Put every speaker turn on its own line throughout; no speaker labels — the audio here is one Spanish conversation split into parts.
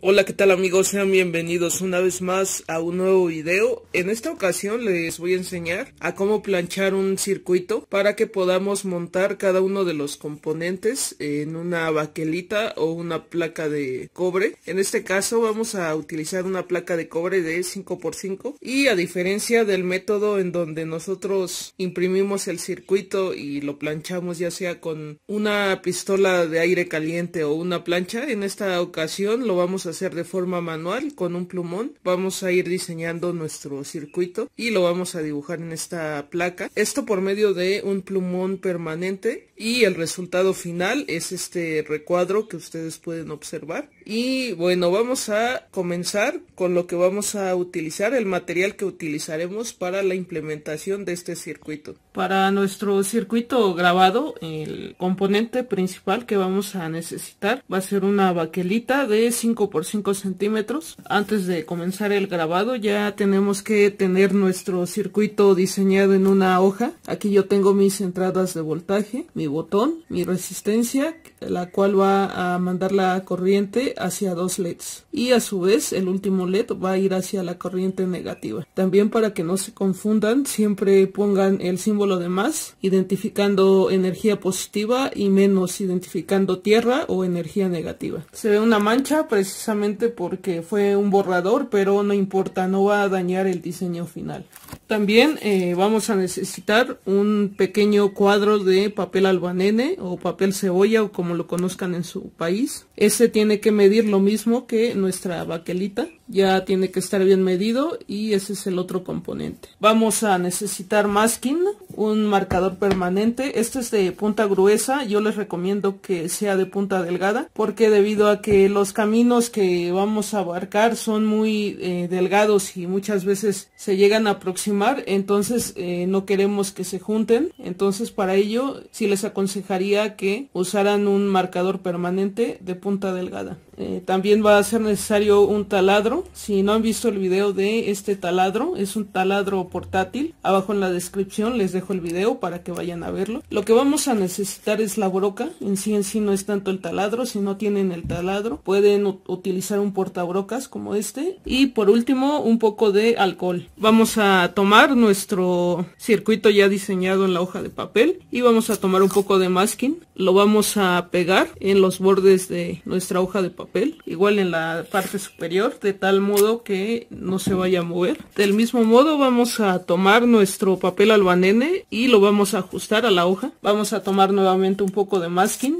Hola, ¿qué tal amigos? Sean bienvenidos una vez más a un nuevo video. En esta ocasión les voy a enseñar a cómo planchar un circuito para que podamos montar cada uno de los componentes en una baquelita o una placa de cobre. En este caso vamos a utilizar una placa de cobre de 5x5 y a diferencia del método en donde nosotros imprimimos el circuito y lo planchamos ya sea con una pistola de aire caliente o una plancha, en esta ocasión lo vamos a hacer de forma manual con un plumón. Vamos a ir diseñando nuestro circuito y lo vamos a dibujar en esta placa. Esto por medio de un plumón permanente y el resultado final es este recuadro que ustedes pueden observar. Y bueno, vamos a comenzar con lo que vamos a utilizar, el material que utilizaremos para la implementación de este circuito. Para nuestro circuito grabado, el componente principal que vamos a necesitar va a ser una baquelita de 5 x 5 centímetros. Antes de comenzar el grabado ya tenemos que tener nuestro circuito diseñado en una hoja. Aquí yo tengo mis entradas de voltaje, botón, mi resistencia, la cual va a mandar la corriente hacia dos LEDs y a su vez el último LED va a ir hacia la corriente negativa. También para que no se confundan siempre pongan el símbolo de más identificando energía positiva y menos identificando tierra o energía negativa. Se ve una mancha precisamente porque fue un borrador pero no importa no va a dañar el diseño final. También eh, vamos a necesitar un pequeño cuadro de papel albanene o papel cebolla o como lo conozcan en su país. Ese tiene que medir lo mismo que nuestra baquelita. Ya tiene que estar bien medido y ese es el otro componente. Vamos a necesitar masking un marcador permanente. Este es de punta gruesa, yo les recomiendo que sea de punta delgada porque debido a que los caminos que vamos a abarcar son muy eh, delgados y muchas veces se llegan a aproximar, entonces eh, no queremos que se junten. Entonces para ello sí les aconsejaría que usaran un marcador permanente de punta delgada. Eh, también va a ser necesario un taladro. Si no han visto el video de este taladro, es un taladro portátil. Abajo en la descripción les dejo el video para que vayan a verlo. Lo que vamos a necesitar es la broca. En sí en sí no es tanto el taladro. Si no tienen el taladro, pueden utilizar un portabrocas como este. Y por último, un poco de alcohol. Vamos a tomar nuestro circuito ya diseñado en la hoja de papel y vamos a tomar un poco de masking. Lo vamos a pegar en los bordes de nuestra hoja de papel igual en la parte superior, de tal modo que no se vaya a mover. Del mismo modo vamos a tomar nuestro papel albanene y lo vamos a ajustar a la hoja. Vamos a tomar nuevamente un poco de masking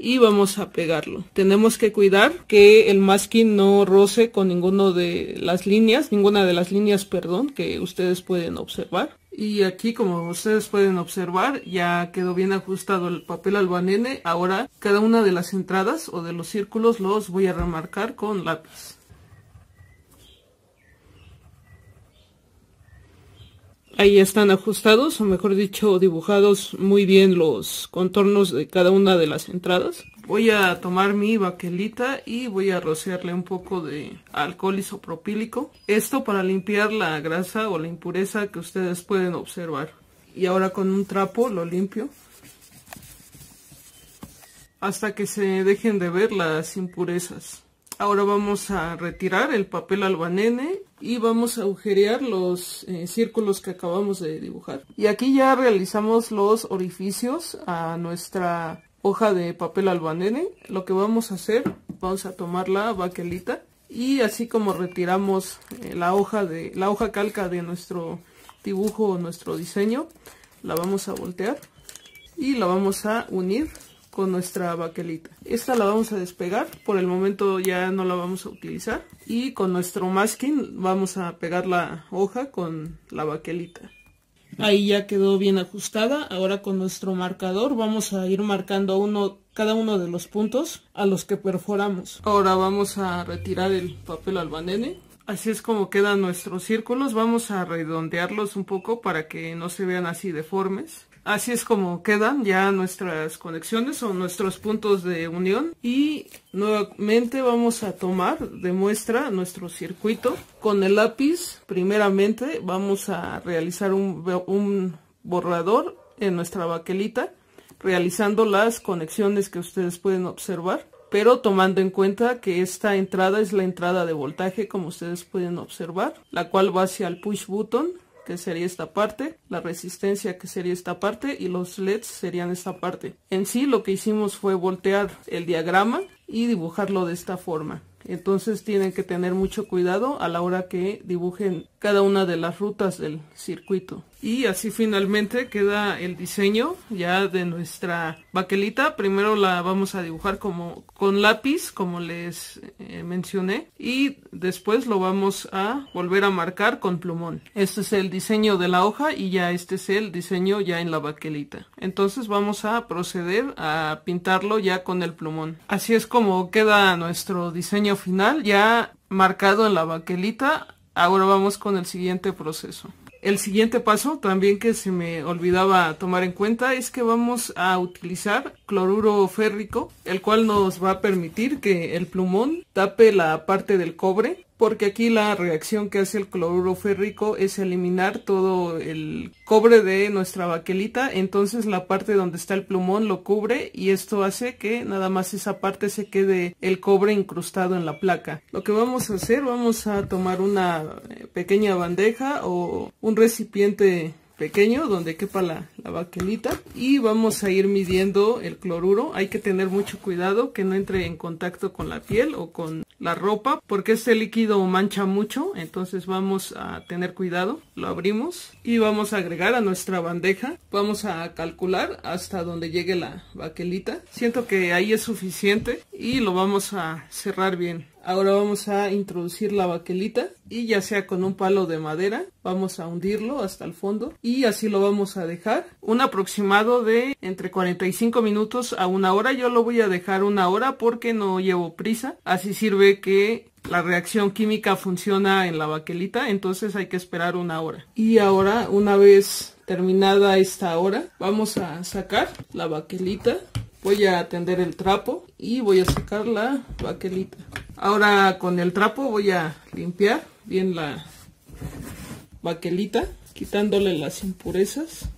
y vamos a pegarlo. Tenemos que cuidar que el masking no roce con ninguna de las líneas, ninguna de las líneas, perdón, que ustedes pueden observar. Y aquí como ustedes pueden observar ya quedó bien ajustado el papel albanene. Ahora cada una de las entradas o de los círculos los voy a remarcar con lápiz. ahí están ajustados, o mejor dicho, dibujados muy bien los contornos de cada una de las entradas. Voy a tomar mi baquelita y voy a rociarle un poco de alcohol isopropílico. Esto para limpiar la grasa o la impureza que ustedes pueden observar. Y ahora con un trapo lo limpio. Hasta que se dejen de ver las impurezas. Ahora vamos a retirar el papel albanene y vamos a agujerear los eh, círculos que acabamos de dibujar. Y aquí ya realizamos los orificios a nuestra hoja de papel albanene. Lo que vamos a hacer, vamos a tomar la baquelita y así como retiramos eh, la hoja de la hoja calca de nuestro dibujo o nuestro diseño, la vamos a voltear y la vamos a unir con nuestra baquelita. Esta la vamos a despegar, por el momento ya no la vamos a utilizar. Y con nuestro masking vamos a pegar la hoja con la baquelita. Ahí ya quedó bien ajustada. Ahora con nuestro marcador vamos a ir marcando uno, cada uno de los puntos a los que perforamos. Ahora vamos a retirar el papel albanene. Así es como quedan nuestros círculos. Vamos a redondearlos un poco para que no se vean así deformes. Así es como quedan ya nuestras conexiones o nuestros puntos de unión y nuevamente vamos a tomar de muestra nuestro circuito. Con el lápiz primeramente vamos a realizar un, un borrador en nuestra baquelita realizando las conexiones que ustedes pueden observar pero tomando en cuenta que esta entrada es la entrada de voltaje como ustedes pueden observar, la cual va hacia el push button que sería esta parte, la resistencia que sería esta parte y los LEDs serían esta parte. En sí lo que hicimos fue voltear el diagrama y dibujarlo de esta forma. Entonces tienen que tener mucho cuidado a la hora que dibujen cada una de las rutas del circuito. Y así finalmente queda el diseño ya de nuestra baquelita. Primero la vamos a dibujar como con lápiz, como les eh, mencioné. Y después lo vamos a volver a marcar con plumón. Este es el diseño de la hoja y ya este es el diseño ya en la baquelita. Entonces vamos a proceder a pintarlo ya con el plumón. Así es como queda nuestro diseño final ya marcado en la baquelita. Ahora vamos con el siguiente proceso. El siguiente paso también que se me olvidaba tomar en cuenta es que vamos a utilizar cloruro férrico, el cual nos va a permitir que el plumón tape la parte del cobre porque aquí la reacción que hace el cloruro férrico es eliminar todo el cobre de nuestra baquelita, entonces la parte donde está el plumón lo cubre y esto hace que nada más esa parte se quede el cobre incrustado en la placa. Lo que vamos a hacer, vamos a tomar una eh, pequeña bandeja o un recipiente pequeño donde quepa la, la, baquelita y vamos a ir midiendo el cloruro hay que tener mucho cuidado que no entre en contacto con la piel o con la ropa porque este líquido mancha mucho, entonces vamos a tener cuidado. Lo abrimos y vamos a agregar a nuestra bandeja. Vamos a calcular hasta donde llegue la baquelita. Siento que ahí es suficiente y lo vamos a cerrar bien. Ahora vamos a introducir la baquelita y ya sea con un palo de madera vamos a hundirlo hasta el fondo y así lo vamos a dejar un aproximado de entre 45 minutos a una hora. Yo lo voy a dejar una hora porque no llevo prisa. Así sirve que la reacción química funciona en la baquelita, entonces hay que esperar una hora. Y ahora, una vez terminada esta hora, vamos a sacar la baquelita. Voy a tender el trapo y voy a sacar la baquelita. Ahora con el trapo voy a limpiar bien la baquelita, quitándole las impurezas.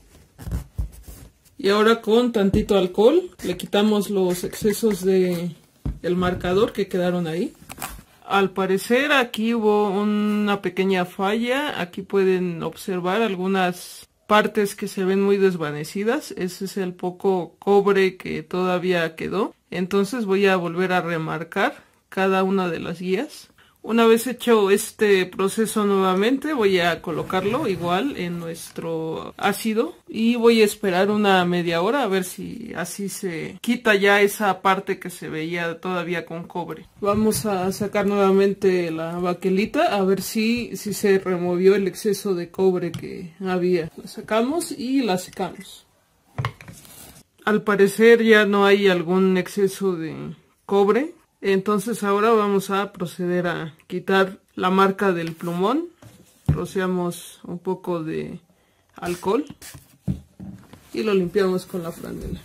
Y ahora con tantito alcohol le quitamos los excesos de el marcador que quedaron ahí. Al parecer aquí hubo una pequeña falla. Aquí pueden observar algunas partes que se ven muy desvanecidas. Ese es el poco cobre que todavía quedó. Entonces voy a volver a remarcar cada una de las guías. Una vez hecho este proceso nuevamente voy a colocarlo igual en nuestro ácido y voy a esperar una media hora a ver si así se quita ya esa parte que se veía todavía con cobre. Vamos a sacar nuevamente la baquelita a ver si, si se removió el exceso de cobre que había. La sacamos y la secamos. Al parecer ya no hay algún exceso de cobre entonces ahora vamos a proceder a quitar la marca del plumón. Rociamos un poco de alcohol y lo limpiamos con la franela.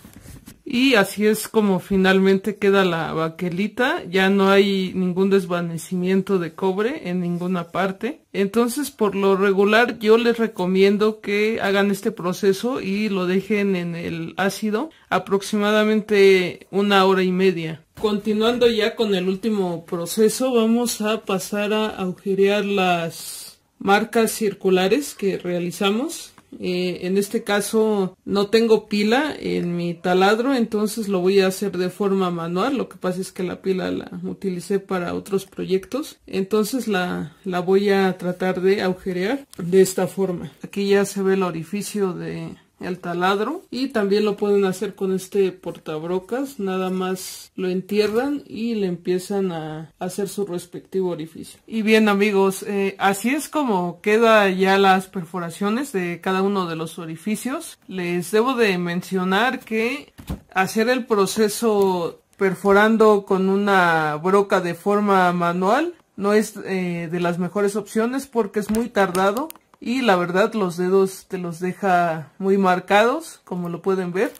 Y así es como finalmente queda la baquelita, ya no hay ningún desvanecimiento de cobre en ninguna parte. Entonces por lo regular yo les recomiendo que hagan este proceso y lo dejen en el ácido aproximadamente una hora y media. Continuando ya con el último proceso vamos a pasar a agujerear las marcas circulares que realizamos eh, en este caso no tengo pila en mi taladro, entonces lo voy a hacer de forma manual. Lo que pasa es que la pila la utilicé para otros proyectos. Entonces la, la voy a tratar de agujerear de esta forma. Aquí ya se ve el orificio de, el taladro y también lo pueden hacer con este portabrocas nada más lo entierran y le empiezan a hacer su respectivo orificio y bien amigos eh, así es como queda ya las perforaciones de cada uno de los orificios les debo de mencionar que hacer el proceso perforando con una broca de forma manual no es eh, de las mejores opciones porque es muy tardado y la verdad los dedos te los deja muy marcados como lo pueden ver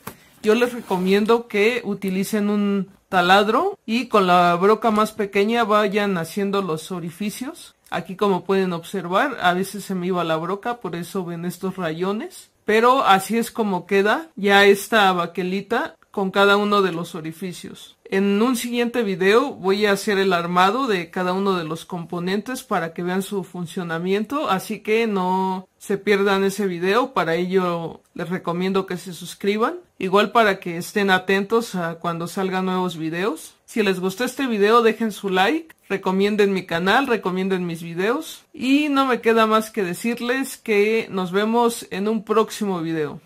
yo les recomiendo que utilicen un taladro y con la broca más pequeña vayan haciendo los orificios aquí como pueden observar a veces se me iba la broca por eso ven estos rayones pero así es como queda ya esta baquelita con cada uno de los orificios en un siguiente video voy a hacer el armado de cada uno de los componentes para que vean su funcionamiento, así que no se pierdan ese video, para ello les recomiendo que se suscriban, igual para que estén atentos a cuando salgan nuevos videos. Si les gustó este video dejen su like, recomienden mi canal, recomienden mis videos y no me queda más que decirles que nos vemos en un próximo video.